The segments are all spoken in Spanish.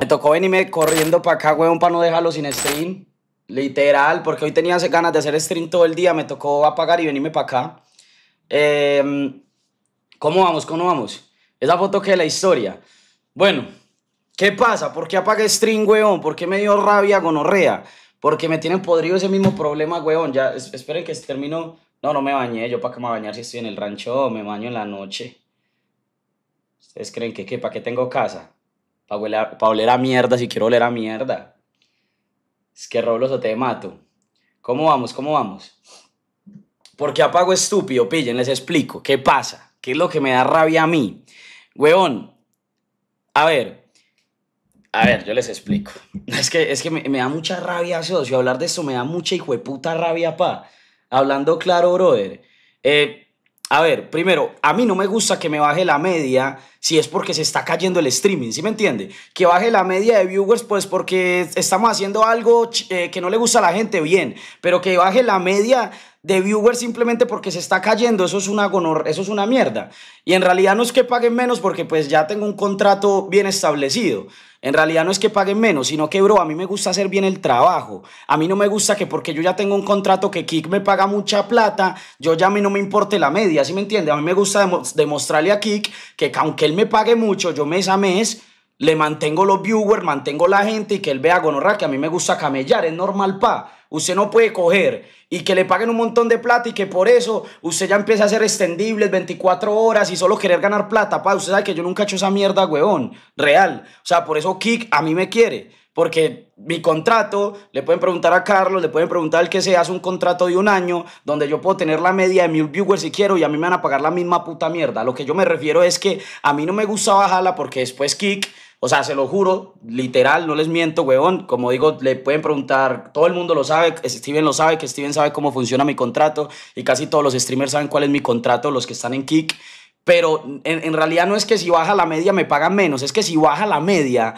Me tocó venirme corriendo para acá, weón, para no dejarlo sin stream. Literal, porque hoy tenía ganas de hacer stream todo el día, me tocó apagar y venirme para acá. Em, ¿Cómo vamos? ¿Cómo vamos? Esa foto que es la historia. Bueno, ¿qué pasa? ¿Por qué apagué stream, weón? ¿Por qué me dio rabia gonorrea? Porque me tienen podrido ese mismo problema, weón. Ya, esperen que termino. No, no me bañé. Yo para qué me a bañar si estoy en el rancho, me baño en la noche. ¿Ustedes creen que qué? ¿Para qué tengo casa? para oler, pa oler, a mierda si quiero oler a mierda. Es que Robloso o te mato. ¿Cómo vamos? ¿Cómo vamos? ¿Por qué apago estúpido? Pillen, les explico. ¿Qué pasa? ¿Qué es lo que me da rabia a mí? Weón, a ver. A ver, yo les explico. Es que, es que me, da mucha rabia, socio. Hablar de esto me da mucha hijo de puta rabia, pa. Hablando claro, brother. Eh, a ver, primero, a mí no me gusta que me baje la media si es porque se está cayendo el streaming, ¿sí me entiende? Que baje la media de viewers, pues porque estamos haciendo algo eh, que no le gusta a la gente, bien, pero que baje la media de viewers simplemente porque se está cayendo, eso es una eso es una mierda. Y en realidad no es que paguen menos porque pues ya tengo un contrato bien establecido. En realidad no es que paguen menos, sino que, bro, a mí me gusta hacer bien el trabajo. A mí no me gusta que porque yo ya tengo un contrato que Kick me paga mucha plata, yo ya a mí no me importe la media, ¿sí me entiende? A mí me gusta demostrarle a Kick que aunque él me pague mucho, yo mes a mes le mantengo los viewers, mantengo la gente y que él vea gonorra, que a mí me gusta camellar, es normal, pa'. Usted no puede coger y que le paguen un montón de plata y que por eso usted ya empieza a ser extendible 24 horas y solo querer ganar plata. Pa, usted sabe que yo nunca he hecho esa mierda, huevón. Real. O sea, por eso Kik a mí me quiere. Porque mi contrato, le pueden preguntar a Carlos, le pueden preguntar al que se hace un contrato de un año donde yo puedo tener la media de mil viewers si quiero y a mí me van a pagar la misma puta mierda. lo que yo me refiero es que a mí no me gusta bajarla porque después Kik o sea, se lo juro, literal, no les miento, weón. Como digo, le pueden preguntar, todo el mundo lo sabe, Steven lo sabe, que Steven sabe cómo funciona mi contrato y casi todos los streamers saben cuál es mi contrato, los que están en Kick. Pero en, en realidad no es que si baja la media me pagan menos, es que si baja la media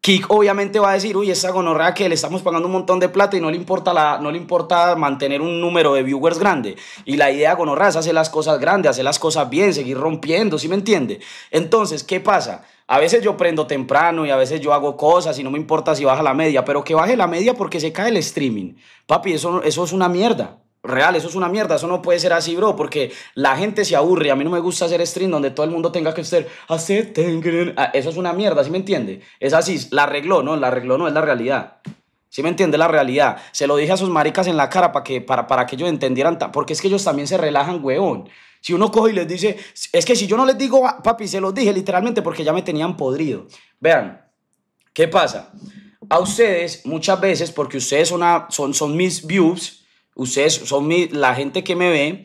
Kik obviamente va a decir, uy, esa gonorrea que le estamos pagando un montón de plata y no le importa, la, no le importa mantener un número de viewers grande. Y la idea gonorrea es hacer las cosas grandes, hacer las cosas bien, seguir rompiendo, ¿sí me entiende? Entonces, ¿qué pasa? A veces yo prendo temprano y a veces yo hago cosas y no me importa si baja la media, pero que baje la media porque se cae el streaming. Papi, eso, eso es una mierda. Real, eso es una mierda, eso no puede ser así, bro, porque la gente se aburre. A mí no me gusta hacer stream donde todo el mundo tenga que ser. Ah, eso es una mierda, ¿sí me entiende? Es así, la arregló, ¿no? La arregló, no, es la realidad. ¿Sí me entiende la realidad? Se lo dije a sus maricas en la cara para que, para, para que ellos entendieran, porque es que ellos también se relajan, weón. Si uno coge y les dice, es que si yo no les digo, ah, papi, se los dije literalmente porque ya me tenían podrido. Vean, ¿qué pasa? A ustedes, muchas veces, porque ustedes son, son, son mis views, Ustedes son la gente que me ve.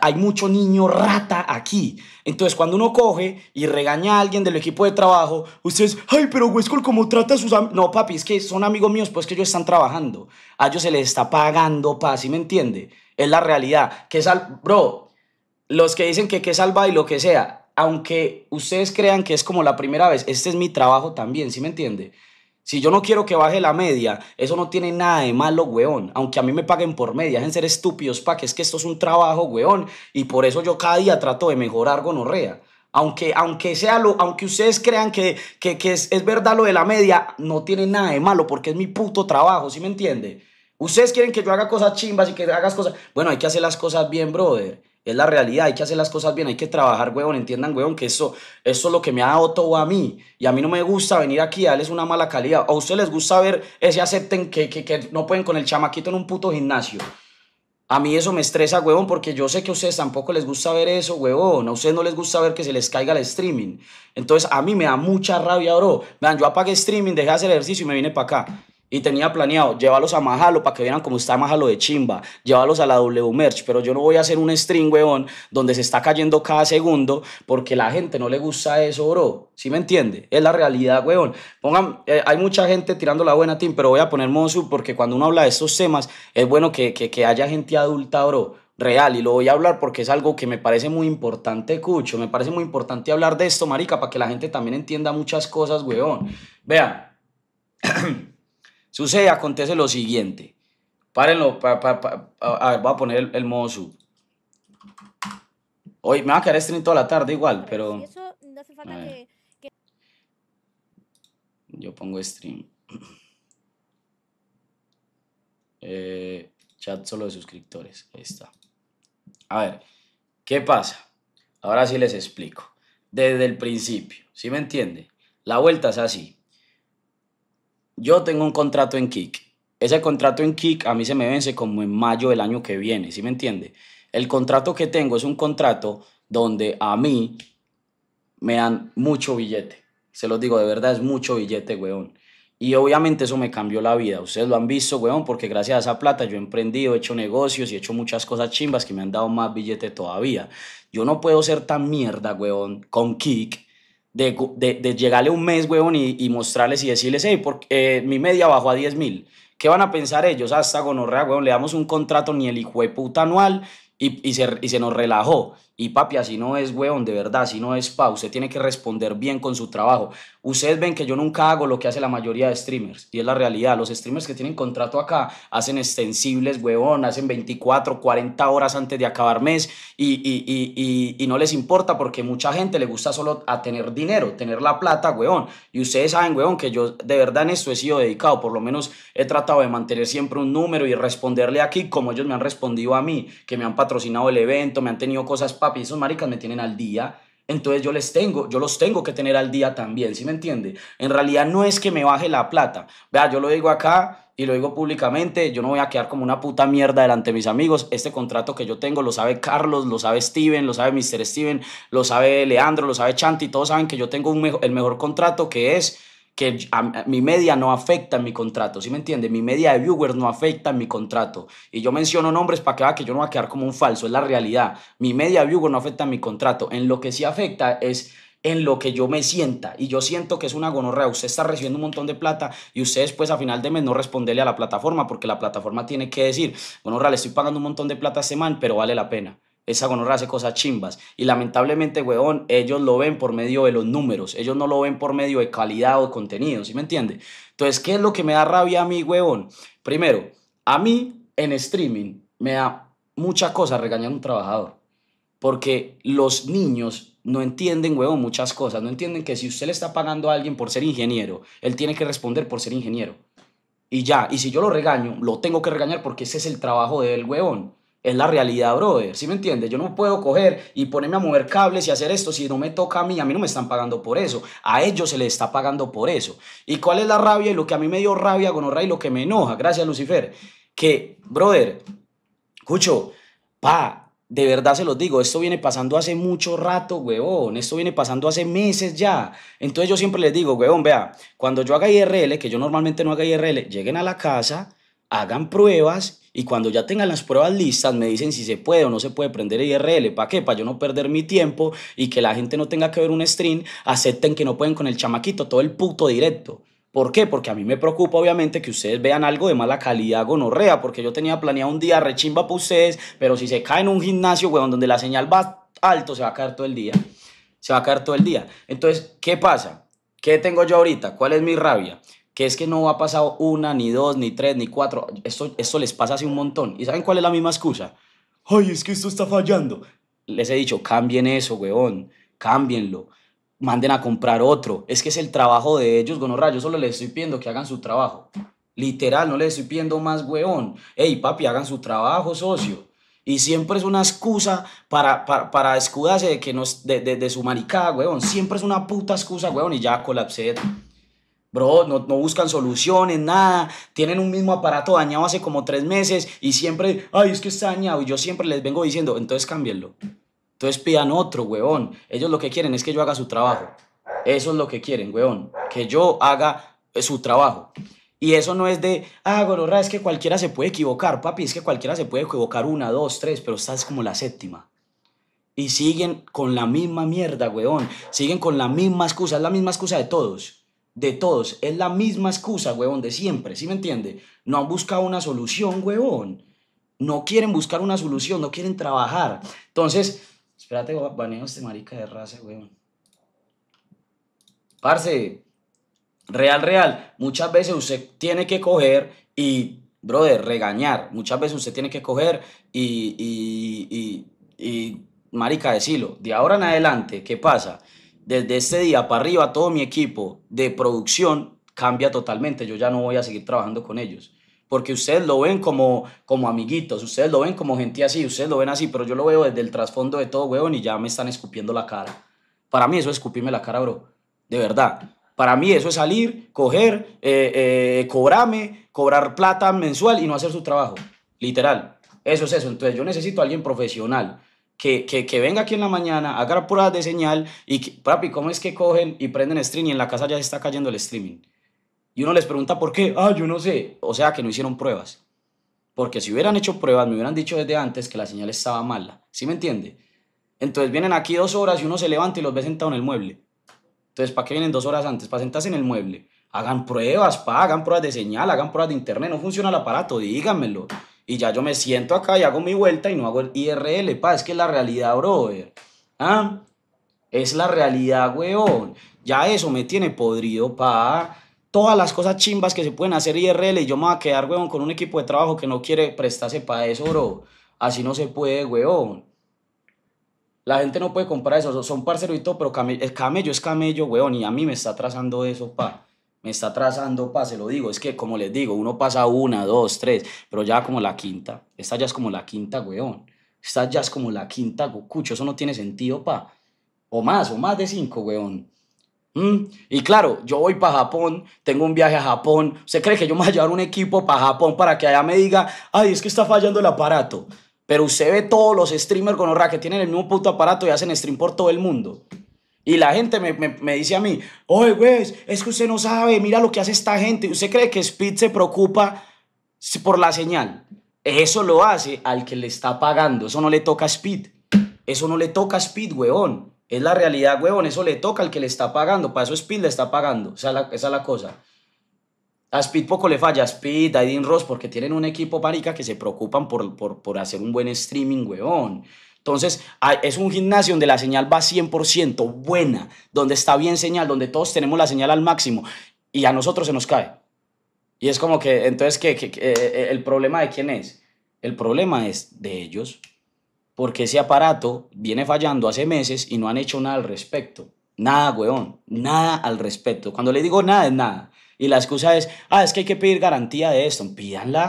Hay mucho niño rata aquí. Entonces, cuando uno coge y regaña a alguien del equipo de trabajo, ustedes, ay, pero Wescol ¿cómo trata a sus amigos? No, papi, es que son amigos míos, pues que ellos están trabajando. A ellos se les está pagando, pa, si me entiende? Es la realidad. Que sal Bro, los que dicen que que salva y lo que sea, aunque ustedes crean que es como la primera vez, este es mi trabajo también, si me entiende? Si yo no quiero que baje la media, eso no tiene nada de malo, weón. Aunque a mí me paguen por media, en ser estúpidos, pa, que es que esto es un trabajo, weón. Y por eso yo cada día trato de mejorar gonorrea. Aunque, aunque, sea lo, aunque ustedes crean que, que, es, verdad lo de la media, no tiene nada de malo porque es mi puto trabajo, ¿sí me entiende? Ustedes quieren que yo haga cosas chimbas y que hagas cosas... Bueno, hay que hacer las cosas bien, brother. Es la realidad, hay que hacer las cosas bien, hay que trabajar, huevón, entiendan, huevón, que eso, eso es lo que me ha dado todo a mí. Y a mí no me gusta venir aquí a darles una mala calidad. O a ustedes les gusta ver ese acepten que, que, que no pueden con el chamaquito en un puto gimnasio. A mí eso me estresa, huevón, porque yo sé que a ustedes tampoco les gusta ver eso, huevón. A ustedes no les gusta ver que se les caiga el streaming. Entonces, a mí me da mucha rabia, bro. Vean, yo apagué streaming, dejé de hacer ejercicio y me vine para acá. Y tenía planeado llevarlos a Majalo para que vieran cómo está Majalo de chimba, llevarlos a la W Merch, pero yo no voy a hacer un stream, weón, donde se está cayendo cada segundo porque la gente no le gusta eso, bro. ¿Sí me entiende? Es la realidad, weón. Pongan, eh, hay mucha gente tirando la buena, team, pero voy a poner modo porque cuando uno habla de estos temas es bueno que, que haya gente adulta, bro real y lo voy a hablar porque es algo que me parece muy importante, Cucho. Me parece muy importante hablar de esto, marica, para que la gente también entienda muchas cosas, weón. Vean. Sucede, acontece lo siguiente. Párenlo, a, ver, voy a poner el, modo sub. Hoy me va a quedar stream toda la tarde igual, pero... Yo pongo stream. Eh, chat solo de suscriptores. Ahí está. A ver, ¿qué pasa? Ahora sí les explico. Desde el principio, ¿sí me entiende? La vuelta es así yo tengo un contrato en Kick. Ese contrato en Kick a mí se me vence como en mayo del año que viene, ¿sí me entiende? El contrato que tengo es un contrato donde a mí me dan mucho billete. Se los digo, de verdad es mucho billete, weón. Y obviamente eso me cambió la vida. Ustedes lo han visto, weón, porque gracias a esa plata yo he emprendido, he hecho negocios y he hecho muchas cosas chimbas que me han dado más billete todavía. Yo no puedo ser tan mierda, weón, con Kick de, llegarle un mes, huevón, y, mostrarles y decirles, hey, porque, eh, mi media bajó a 10 mil. ¿Qué van a pensar ellos? Hasta ah, gonorrea, huevón, le damos un contrato ni el hijo de puta anual y, y, se, y, se, nos relajó. Y papi, así no es, weón, de verdad, así no es, pa. Usted tiene que responder bien con su trabajo. Ustedes ven que yo nunca hago lo que hace la mayoría de streamers y es la realidad. Los streamers que tienen contrato acá hacen extensibles, huevón, hacen 24, 40 horas antes de acabar mes y, no les importa porque mucha gente le gusta solo a tener dinero, tener la plata, huevón. Y ustedes saben, huevón, que yo de verdad en esto he sido dedicado, por lo menos he tratado de mantener siempre un número y responderle aquí como ellos me han respondido a mí, que me han patrocinado el evento, me han tenido cosas, papi, esos maricas me tienen al día entonces yo les tengo, yo los tengo que tener al día también, ¿sí me entiende? En realidad no es que me baje la plata. Vea, yo lo digo acá y lo digo públicamente, yo no voy a quedar como una puta mierda delante de mis amigos. Este contrato que yo tengo lo sabe Carlos, lo sabe Steven, lo sabe Mr. Steven, lo sabe Leandro, lo sabe Chanti, todos saben que yo tengo el mejor contrato que es que mi media no afecta en mi contrato, ¿sí me entiende? Mi media de viewers no afecta en mi contrato. Y yo menciono nombres para que vea que yo no va a quedar como un falso, es la realidad. Mi media de viewers no afecta en mi contrato. En lo que sí afecta es en lo que yo me sienta. Y yo siento que es una gonorrea. Usted está recibiendo un montón de plata y usted después a final de mes no responderle a la plataforma porque la plataforma tiene que decir, gonorrea, le estoy pagando un montón de plata a este man, pero vale la pena. Esa gonorra hace cosas chimbas. Y lamentablemente, huevón, ellos lo ven por medio de los números. Ellos no lo ven por medio de calidad o contenido, ¿sí me entiende? Entonces, ¿qué es lo que me da rabia a mí, huevón? Primero, a mí en streaming me da mucha cosa regañar a un trabajador. Porque los niños no entienden, huevón, muchas cosas. No entienden que si usted le está pagando a alguien por ser ingeniero, él tiene que responder por ser ingeniero. Y ya, y si yo lo regaño, lo tengo que regañar porque ese es el trabajo del huevón es la realidad, brother. ¿Sí me entiendes? Yo no puedo coger y ponerme a mover cables y hacer esto si no me toca a mí. A mí no me están pagando por eso. A ellos se les está pagando por eso. ¿Y cuál es la rabia y lo que a mí me dio rabia, gonorra y lo que me enoja? Gracias, Lucifer. Que, brother, escucho, pa, de verdad se los digo, esto viene pasando hace mucho rato, huevón. Esto viene pasando hace meses ya. Entonces yo siempre les digo, huevón, vea, cuando yo haga IRL, que yo normalmente no haga IRL, lleguen a la casa, hagan pruebas y cuando ya tengan las pruebas listas, me dicen si se puede o no se puede prender el IRL. ¿Para qué? Para yo no perder mi tiempo y que la gente no tenga que ver un stream. Acepten que no pueden con el chamaquito todo el puto directo. ¿Por qué? Porque a mí me preocupa, obviamente, que ustedes vean algo de mala calidad gonorrea, porque yo tenía planeado un día rechimba para ustedes, pero si se cae en un gimnasio, weón, donde la señal va alto, se va a caer todo el día. Se va a caer todo el día. Entonces, ¿qué pasa? ¿Qué tengo yo ahorita? ¿Cuál es mi rabia? que es que no ha pasado una, ni dos, ni tres, ni cuatro. Esto, esto les pasa hace un montón. ¿Y saben cuál es la misma excusa? Ay, es que esto está fallando. Les he dicho, cambien eso, weón. Cámbienlo. Manden a comprar otro. Es que es el trabajo de ellos, gonorra. Yo solo les estoy pidiendo que hagan su trabajo. Literal, no les estoy pidiendo más, weón. Ey, papi, hagan su trabajo, socio. Y siempre es una excusa para, para, escudarse de, que nos, de, su maricada, weón. Siempre es una puta excusa, weón. Y ya colapsé. Bro, no, no, buscan soluciones, nada. Tienen un mismo aparato dañado hace como tres meses y siempre, ay, es que está dañado. Y yo siempre les vengo diciendo, entonces cámbienlo. Entonces pidan otro, weón. Ellos lo que quieren es que yo haga su trabajo. Eso es lo que quieren, weón. Que yo haga eh, su trabajo. Y eso no es de, ah, gororra, es que cualquiera se puede equivocar, papi. Es que cualquiera se puede equivocar una, dos, tres, pero esta como la séptima. Y siguen con la misma mierda, weón. Siguen con la misma excusa. Es la misma excusa de todos de todos. Es la misma excusa, huevón, de siempre, ¿sí me entiende? No han buscado una solución, huevón. No quieren buscar una solución, no quieren trabajar. Entonces, espérate, baneo este marica de raza, huevón. Parce, real, real. Muchas veces usted tiene que coger y, brother, regañar. Muchas veces usted tiene que coger y, y, y, y marica, decirlo. De ahora en adelante, ¿qué pasa? desde este día para arriba todo mi equipo de producción cambia totalmente. Yo ya no voy a seguir trabajando con ellos. Porque ustedes lo ven como, como amiguitos, ustedes lo ven como gente así, ustedes lo ven así, pero yo lo veo desde el trasfondo de todo, weón, y ya me están escupiendo la cara. Para mí eso es escupirme la cara, bro. De verdad. Para mí eso es salir, coger, eh, eh, cobrarme, cobrar plata mensual y no hacer su trabajo. Literal. Eso es eso. Entonces yo necesito a alguien profesional que, que, venga aquí en la mañana, haga pruebas de señal y, papi, ¿cómo es que cogen y prenden streaming? y en la casa ya se está cayendo el streaming? Y uno les pregunta, ¿por qué? Ah, yo no sé. O sea, que no hicieron pruebas. Porque si hubieran hecho pruebas, me hubieran dicho desde antes que la señal estaba mala. ¿Sí me entiende? Entonces vienen aquí dos horas y uno se levanta y los ve sentado en el mueble. Entonces, ¿para qué vienen dos horas antes? Para sentarse en el mueble. Hagan pruebas, hagan pruebas de señal, hagan pruebas de internet. No funciona el aparato, díganmelo. Y ya yo me siento acá y hago mi vuelta y no hago el IRL, pa, es que es la realidad, brother. ¿Ah? Es la realidad, weón. Ya eso me tiene podrido, pa. Todas las cosas chimbas que se pueden hacer IRL y yo me voy a quedar, weón, con un equipo de trabajo que no quiere prestarse para eso, bro. Así no se puede, weón. La gente no puede comprar eso, son parceritos, pero el camello es camello, weón, y a mí me está atrasando eso, pa me está trazando pa, se lo digo. Es que, como les digo, uno pasa una, dos, tres, pero ya como la quinta. Esta ya es como la quinta, weón. Esta ya es como la quinta, cucho. Eso no tiene sentido, pa. O más, o más de cinco, weón. Mm. Y claro, yo voy para Japón, tengo un viaje a Japón. ¿Usted cree que yo me voy a llevar un equipo para Japón para que allá me diga, ay, es que está fallando el aparato? Pero usted ve todos los streamers con horra que tienen el mismo puto aparato y hacen stream por todo el mundo. Y la gente me, dice a mí, oye, güey, es que usted no sabe, mira lo que hace esta gente. ¿Usted cree que Speed se preocupa por la señal? Eso lo hace al que le está pagando. Eso no le toca a Speed. Eso no le toca a Speed, weón. Es la realidad, weón. Eso le toca al que le está pagando. Para eso Speed le está pagando. Esa es la, cosa. A Speed poco le falla. A Speed, a Ross, porque tienen un equipo parica que se preocupan por, por, por hacer un buen streaming, weón. Entonces, es un gimnasio donde la señal va 100% buena, donde está bien señal, donde todos tenemos la señal al máximo y a nosotros se nos cae. Y es como que, entonces, que eh, eh, el problema de quién es? El problema es de ellos, porque ese aparato viene fallando hace meses y no han hecho nada al respecto. Nada, weón, nada al respecto. Cuando le digo nada, es nada. Y la excusa es, ah, es que hay que pedir garantía de esto. Pídanla,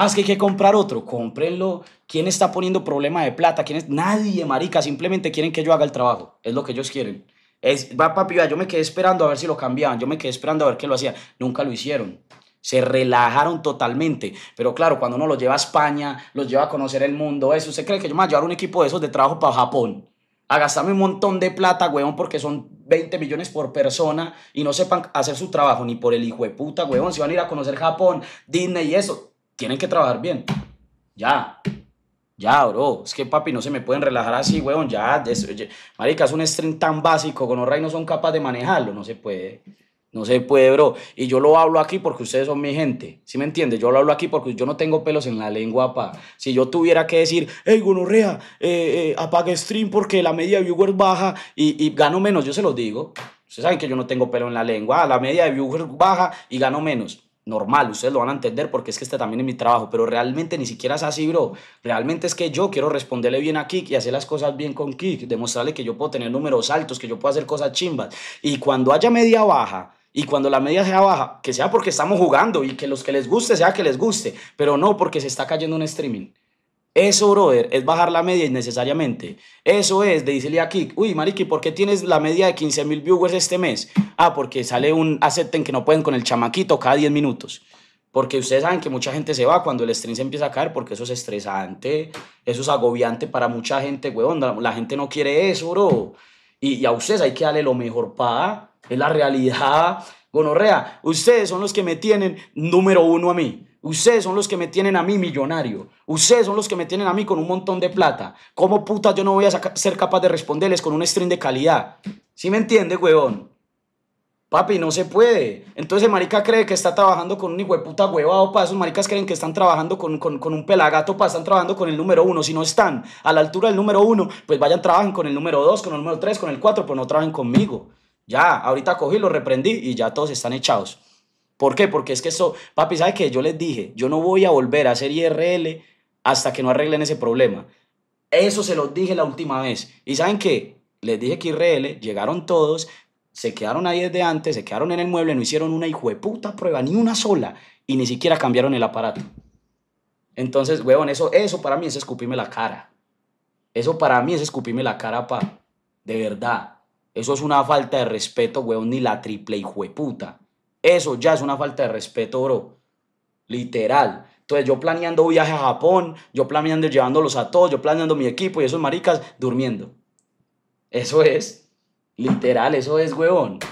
Ah, es que hay que comprar otro. Cómprenlo. ¿Quién está poniendo problema de plata? Nadie, marica. Simplemente quieren que yo haga el trabajo. Es lo que ellos quieren. Es, va, papi, yo me quedé esperando a ver si lo cambiaban. Yo me quedé esperando a ver qué lo hacían. Nunca lo hicieron. Se relajaron totalmente. Pero claro, cuando uno los lleva a España, los lleva a conocer el mundo, eso. ¿Usted cree que yo me voy a llevar un equipo de esos de trabajo para Japón? A gastarme un montón de plata, weón, porque son 20 millones por persona y no sepan hacer su trabajo ni por el hijo de puta, weón. Si van a ir a conocer Japón, Disney y eso tienen que trabajar bien. Ya. Ya, bro. Es que, papi, no se me pueden relajar así, weón. Ya. Marica, es un stream tan básico. Con y no son capaces de manejarlo. No se puede. No se puede, bro. Y yo lo hablo aquí porque ustedes son mi gente. ¿Sí me entiendes? Yo lo hablo aquí porque yo no tengo pelos en la lengua, pa. Si yo tuviera que decir, hey, gonorrea, eh, eh apague stream porque la media de viewers baja y, y gano menos, yo se los digo. Ustedes saben que yo no tengo pelo en la lengua. La media de viewers baja y gano menos normal, ustedes lo van a entender porque es que este también es mi trabajo, pero realmente ni siquiera es así, bro. Realmente es que yo quiero responderle bien a Kik y hacer las cosas bien con Kik, demostrarle que yo puedo tener números altos, que yo puedo hacer cosas chimbas. Y cuando haya media baja, y cuando la media sea baja, que sea porque estamos jugando y que los que les guste sea que les guste, pero no porque se está cayendo un streaming. Eso, brother, es bajar la media innecesariamente. Eso es, de decirle a uy, Mariki, ¿por qué tienes la media de 15 mil viewers este mes? Ah, porque sale un acepten que no pueden con el chamaquito cada 10 minutos. Porque ustedes saben que mucha gente se va cuando el stream se empieza a caer, porque eso es estresante, eso es agobiante para mucha gente, weón. La, gente no quiere eso, bro. Y, a ustedes hay que darle lo mejor para. Es la realidad. Gonorrea, ustedes son los que me tienen número uno a mí. Ustedes son los que me tienen a mí millonario. Ustedes son los que me tienen a mí con un montón de plata. ¿Cómo puta yo no voy a ser capaz de responderles con un stream de calidad? ¿Sí me entiende, huevón? Papi, no se puede. Entonces marica cree que está trabajando con un hijo de puta huevado para esos maricas creen que están trabajando con, un pelagato para están trabajando con el número uno. Si no están a la altura del número uno, pues vayan, trabajen con el número dos, con el número tres, con el cuatro, pero no trabajen conmigo. Ya, ahorita cogí, lo reprendí y ya todos están echados. ¿Por qué? Porque es que eso, papi, ¿sabe qué? Yo les dije, yo no voy a volver a hacer IRL hasta que no arreglen ese problema. Eso se los dije la última vez. ¿Y saben qué? Les dije que IRL, llegaron todos, se quedaron ahí desde antes, se quedaron en el mueble, no hicieron una hijo de puta prueba, ni una sola, y ni siquiera cambiaron el aparato. Entonces, huevón, eso, eso para mí es escupirme la cara. Eso para mí es escupirme la cara, pa. De verdad. Eso es una falta de respeto, huevón, ni la triple hijo puta. Eso ya es una falta de respeto, bro. Literal. Entonces yo planeando viaje a Japón, yo planeando llevándolos a todos, yo planeando mi equipo y esos maricas durmiendo. Eso es. Literal, eso es, huevón.